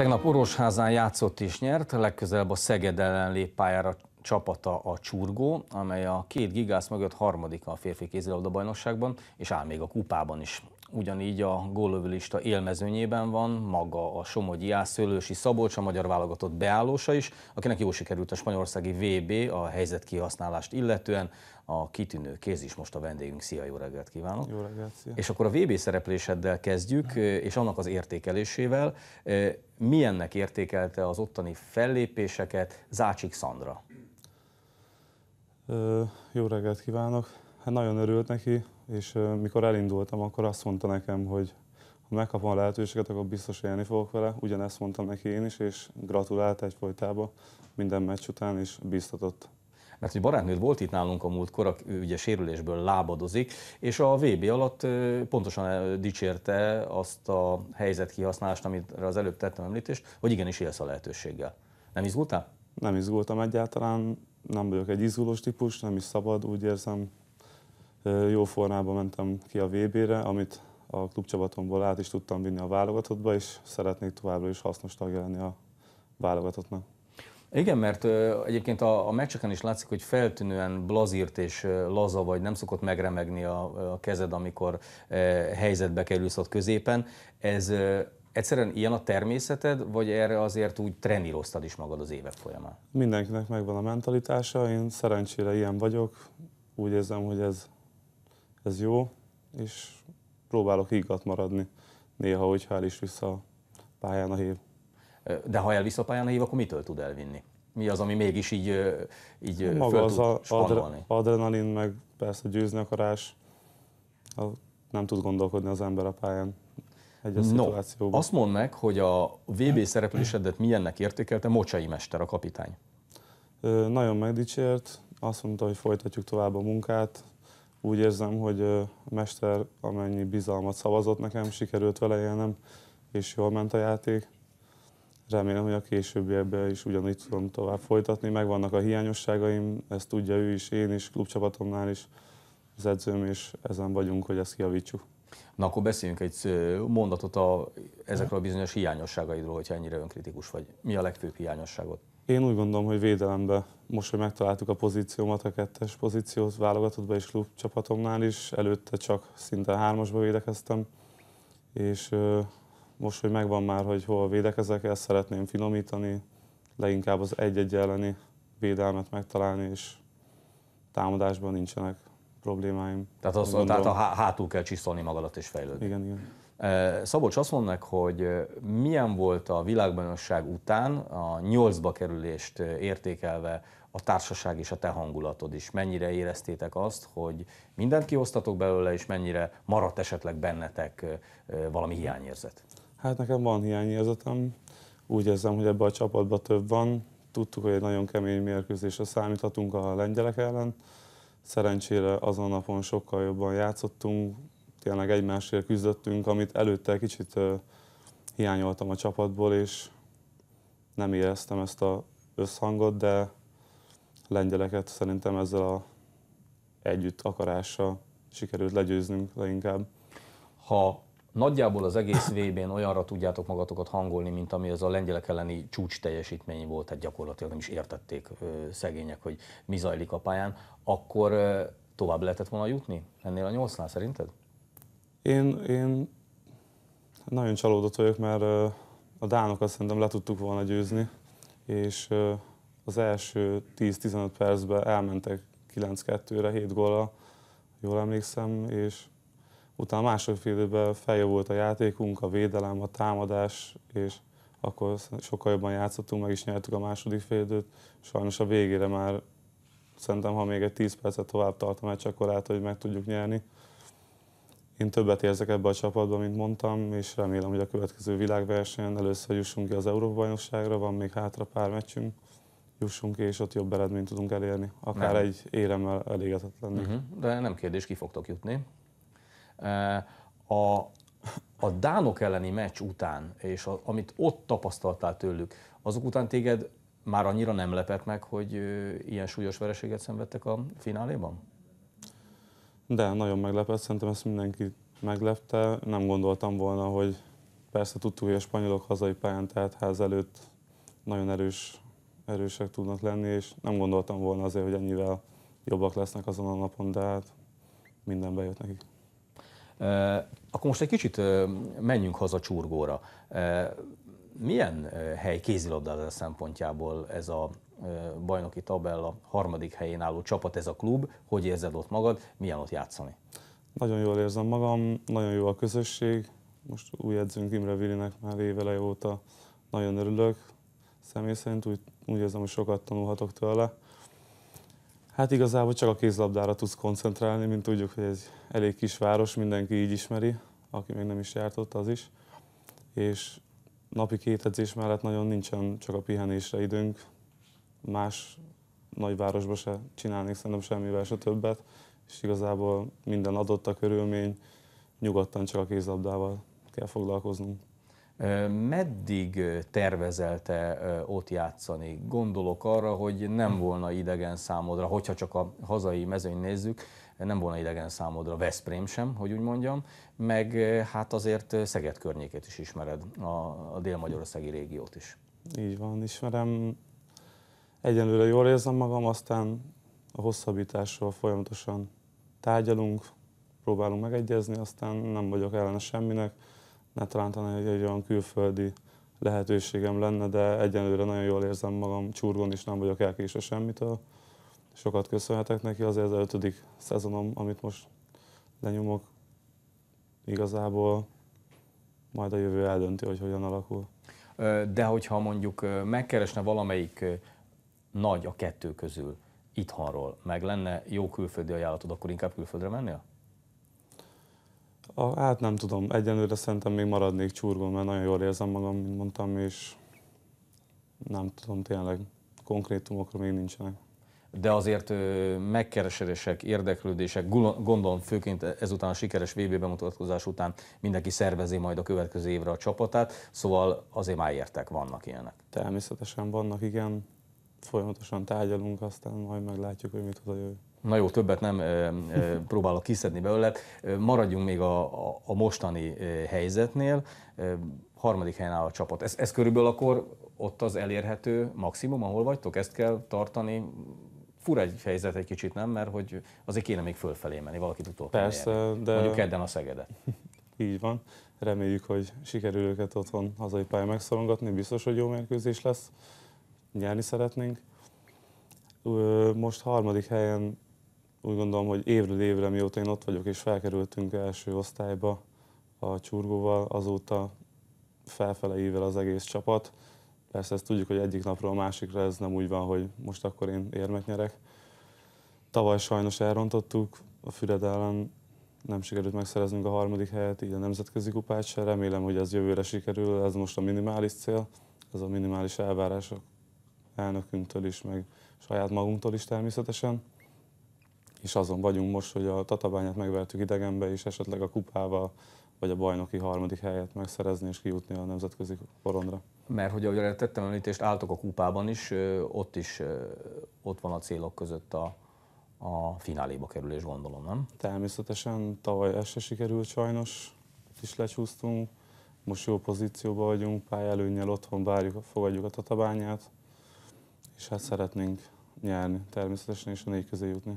Tegnap Orosházán játszott és nyert, legközelebb a Szeged ellen lép pályára csapata a Csurgó, amely a két gigász mögött harmadik a férfi kézilabda bajnokságban, és áll még a kupában is ugyanígy a gólövőlista élmezőnyében van maga a Somogyi Ászőlősi Szabolcs, a magyar válogatott beállósa is, akinek jó sikerült a spanyolországi VB a helyzet kihasználást illetően. A kitűnő kéz is most a vendégünk. Szia, jó reggelt kívánok! Jó reggelt, szia. És akkor a VB szerepléseddel kezdjük, és annak az értékelésével. Milyennek értékelte az ottani fellépéseket Zácsik Szandra? jó reggelt kívánok! Hát nagyon örült neki, és mikor elindultam, akkor azt mondta nekem, hogy ha megkapom a lehetőséget, akkor biztos élni fogok vele. Ugyanezt mondtam neki én is, és gratulált egyfolytában minden meccs után, és biztatott. Mert hogy barátnőd volt itt nálunk a múltkor, ő ugye sérülésből lábadozik, és a VB alatt pontosan dicsérte azt a helyzet kihasználást, amit az előbb tettem említést, hogy igenis élsz a lehetőséggel. Nem izgultál? Nem izgultam egyáltalán, nem vagyok egy izgulós típus, nem is szabad, úgy érzem, jó formában mentem ki a VB-re, amit a klubcsapatomból át is tudtam vinni a válogatottba, és szeretnék továbbra is hasznos tagja lenni a válogatottnak. Igen, mert ö, egyébként a, a meccseken is látszik, hogy feltűnően blazírt és ö, laza vagy, nem szokott megremegni a, a kezed, amikor ö, helyzetbe kerülsz ott középen. Ez ö, egyszerűen ilyen a természeted, vagy erre azért úgy treníroztad is magad az évek folyamán? Mindenkinek megvan a mentalitása, én szerencsére ilyen vagyok. Úgy érzem, hogy ez ez jó, és próbálok igat maradni néha, hogy is vissza a pályán a hív. De ha elvisz a pályán a hív, akkor mitől tud elvinni? Mi az, ami mégis így, így Maga föl az tud a adrenalin, meg persze győzni akarás, nem tud gondolkodni az ember a pályán egy no, Azt mondd meg, hogy a VB szereplésedet milyennek értékelte Mocsai Mester, a kapitány? nagyon megdicsért, azt mondta, hogy folytatjuk tovább a munkát, úgy érzem, hogy a mester amennyi bizalmat szavazott nekem, sikerült vele élnem, és jól ment a játék. Remélem, hogy a későbbiekben is ugyanígy tudom tovább folytatni. Megvannak a hiányosságaim, ezt tudja ő is, én is, klubcsapatomnál is, az edzőm, és ezen vagyunk, hogy ezt kiavítsuk. Na akkor beszéljünk egy mondatot a, ezekről a bizonyos hiányosságaidról, hogyha ennyire önkritikus vagy. Mi a legfőbb hiányosságot? Én úgy gondolom, hogy védelembe most, hogy megtaláltuk a pozíciómat a kettes pozíciót válogatottba és klub csapatomnál is, előtte csak szinte hármasba védekeztem, és most, hogy megvan már, hogy hol védekezek, ezt szeretném finomítani, leginkább az egy-egy elleni védelmet megtalálni, és támadásban nincsenek problémáim. Tehát, az, tehát a hátul kell csiszolni magadat és fejlődni. Igen, igen. Eh, Szabolcs azt mondd hogy eh, milyen volt a világbajnokság után a nyolcba kerülést eh, értékelve a társaság és a te hangulatod is. Mennyire éreztétek azt, hogy mindent kihoztatok belőle, és mennyire maradt esetleg bennetek valami hiányérzet? Hát nekem van hiányérzetem. Úgy érzem, hogy ebben a csapatban több van. Tudtuk, hogy egy nagyon kemény mérkőzésre számíthatunk a lengyelek ellen. Szerencsére azon a napon sokkal jobban játszottunk, tényleg egymásért küzdöttünk, amit előtte kicsit hiányoltam a csapatból, és nem éreztem ezt a összhangot, de lengyeleket szerintem ezzel a együtt akarással sikerült legyőznünk leginkább. Ha nagyjából az egész vb n olyanra tudjátok magatokat hangolni, mint ami ez a lengyelek elleni csúcs teljesítmény volt, tehát gyakorlatilag nem is értették szegények, hogy mi zajlik a pályán, akkor tovább lehetett volna jutni ennél a nyolcnál szerinted? Én, én nagyon csalódott vagyok, mert a dánokat szerintem le tudtuk volna győzni, és az első 10-15 percben elmentek 9-2-re, 7 góla, jól emlékszem, és utána másodfél időben feljavult a játékunk, a védelem, a támadás, és akkor sokkal jobban játszottunk, meg is nyertük a második fél időt. Sajnos a végére már szerintem, ha még egy 10 percet tovább tartom, csak akkor át, hogy meg tudjuk nyerni. Én többet érzek ebbe a csapatba, mint mondtam, és remélem, hogy a következő világversenyen először jussunk ki az Európa-bajnokságra, van még hátra pár meccsünk, jussunk ki, és ott jobb eredményt tudunk elérni. Akár nem. egy éremmel elégedett Uh-huh. Mhm. De nem kérdés, ki fogtok jutni. Eh, a, a Dánok elleni meccs után, és a, amit ott tapasztaltál tőlük, azok után téged már annyira nem lepett meg, hogy ilyen súlyos vereséget szenvedtek a fináléban? De, nagyon meglepett, szerintem ezt mindenki meglepte. Nem gondoltam volna, hogy persze tudtuk, hogy a spanyolok hazai pályán, tehát ház előtt nagyon erős, erősek tudnak lenni, és nem gondoltam volna azért, hogy ennyivel jobbak lesznek azon a napon, de hát minden bejött nekik. Akkor most egy kicsit menjünk haza csurgóra. Milyen hely kézilabdázás szempontjából ez a bajnoki tabella harmadik helyén álló csapat ez a klub. Hogy érzed ott magad? Milyen ott játszani? Nagyon jól érzem magam, nagyon jó a közösség. Most új edzünk Imre Vilinek már évele óta nagyon örülök. Személy szerint úgy, úgy érzem, hogy sokat tanulhatok tőle. Hát igazából csak a kézlabdára tudsz koncentrálni, mint tudjuk, hogy ez elég kis város, mindenki így ismeri, aki még nem is járt ott, az is. És napi két edzés mellett nagyon nincsen csak a pihenésre időnk, más nagyvárosba se csinálnék szerintem semmivel se többet, és igazából minden adott a körülmény, nyugodtan csak a kézlabdával kell foglalkoznunk. Meddig tervezelte ott játszani? Gondolok arra, hogy nem volna idegen számodra, hogyha csak a hazai mezőny nézzük, nem volna idegen számodra Veszprém sem, hogy úgy mondjam, meg hát azért Szeged környékét is ismered, a, a dél-magyarországi régiót is. Így van, ismerem. Egyenlőre jól érzem magam, aztán a hosszabbításról folyamatosan tárgyalunk, próbálunk megegyezni, aztán nem vagyok ellene semminek, mert talán talán egy, egy olyan külföldi lehetőségem lenne, de egyenlőre nagyon jól érzem magam, csurgon is nem vagyok elkésve semmitől. Sokat köszönhetek neki, azért az ötödik szezonom, amit most lenyomok, igazából majd a jövő eldönti, hogy hogyan alakul. De hogyha mondjuk megkeresne valamelyik nagy a kettő közül itthonról, meg lenne jó külföldi ajánlatod, akkor inkább külföldre mennél? A, hát nem tudom, egyenlőre szerintem még maradnék csurgon, mert nagyon jól érzem magam, mint mondtam, és nem tudom, tényleg konkrétumokra még nincsenek. De azért megkeresések, érdeklődések, gondolom főként ezután a sikeres VB bemutatkozás után mindenki szervezi majd a következő évre a csapatát, szóval azért már értek, vannak ilyenek. Természetesen vannak, igen folyamatosan tárgyalunk, aztán majd meglátjuk, hogy mit hoz a jövő. Na jó, többet nem e, e, próbálok kiszedni belőle. Maradjunk még a, a, a mostani helyzetnél. E, harmadik helyen áll a csapat. Ez, ez körülbelül akkor ott az elérhető maximum, ahol vagytok? Ezt kell tartani? Fura egy helyzet egy kicsit, nem? Mert hogy azért kéne még fölfelé menni, valakit utol Persze, elérni. de... Mondjuk kedden a Szegedet. Így van. Reméljük, hogy sikerül őket otthon hazai pályán megszorongatni. Biztos, hogy jó mérkőzés lesz nyerni szeretnénk. Most harmadik helyen úgy gondolom, hogy évről évre, mióta én ott vagyok, és felkerültünk első osztályba a csurgóval, azóta felfeleivel az egész csapat. Persze ezt tudjuk, hogy egyik napról a másikra ez nem úgy van, hogy most akkor én érmet nyerek. Tavaly sajnos elrontottuk, a Füred ellen nem sikerült megszereznünk a harmadik helyet, így a nemzetközi kupát sem. Remélem, hogy ez jövőre sikerül, ez most a minimális cél, ez a minimális elvárás, elnökünktől is, meg saját magunktól is természetesen. És azon vagyunk most, hogy a tatabányát megvertük idegenbe, és esetleg a kupával vagy a bajnoki harmadik helyet megszerezni és kijutni a nemzetközi porondra. Mert hogy ahogy tettem említést, álltok a kupában is, ott is ott van a célok között a, a fináléba kerülés, gondolom, nem? Természetesen, tavaly ez se sikerült sajnos, is lecsúsztunk, most jó pozícióban vagyunk, pályelőnnyel otthon várjuk, fogadjuk a tatabányát, és hát szeretnénk nyerni természetesen, és a négy közé jutni.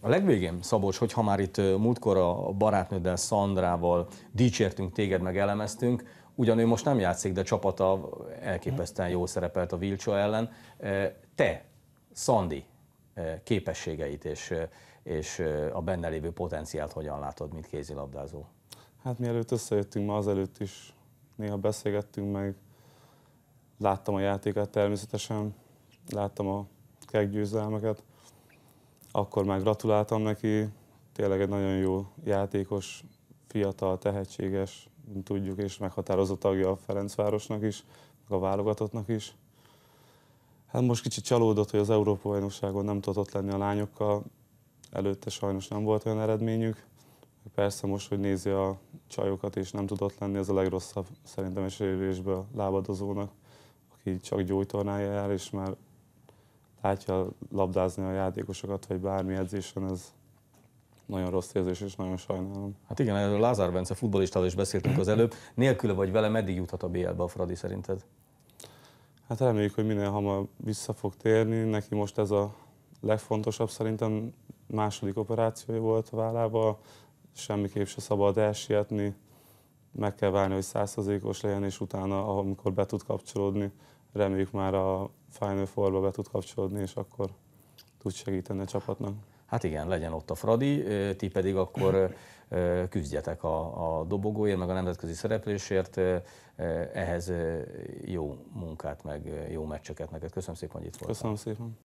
A legvégén, Szabocs, hogyha már itt múltkor a barátnőddel, Szandrával dicsértünk téged, meg elemeztünk, ugyan ő most nem játszik, de csapata elképesztően jól szerepelt a Vilcsa ellen. Te, Szandi képességeit és, és a benne lévő potenciált hogyan látod, mint kézilabdázó? Hát mielőtt összejöttünk ma azelőtt is, néha beszélgettünk meg, láttam a játékát természetesen, láttam a keg győzelmeket, akkor már gratuláltam neki, tényleg egy nagyon jó játékos, fiatal, tehetséges, mint tudjuk, és meghatározó tagja a Ferencvárosnak is, meg a válogatottnak is. Hát most kicsit csalódott, hogy az Európa bajnokságon nem tudott ott lenni a lányokkal, előtte sajnos nem volt olyan eredményük. Persze most, hogy nézi a csajokat és nem tudott lenni, ez a legrosszabb szerintem a sérülésből lábadozónak, aki csak gyógytornája jár, és már látja labdázni a játékosokat, vagy bármi edzésen, ez nagyon rossz érzés, és nagyon sajnálom. Hát igen, erről Lázár Bence futbolistával is beszéltünk az előbb. Nélküle vagy vele, meddig juthat a BL-be a Fradi szerinted? Hát reméljük, hogy minél hamar vissza fog térni. Neki most ez a legfontosabb szerintem második operációja volt a vállába. Semmiképp se szabad elsietni. Meg kell várni, hogy százszerzékos legyen, és utána, amikor be tud kapcsolódni, reméljük már a Final four be tud kapcsolódni, és akkor tud segíteni a csapatnak. Hát igen, legyen ott a Fradi, ti pedig akkor küzdjetek a, a dobogóért, meg a nemzetközi szereplésért. Ehhez jó munkát, meg jó meccseket neked. Köszönöm szépen, hogy itt voltál. Köszönöm szépen.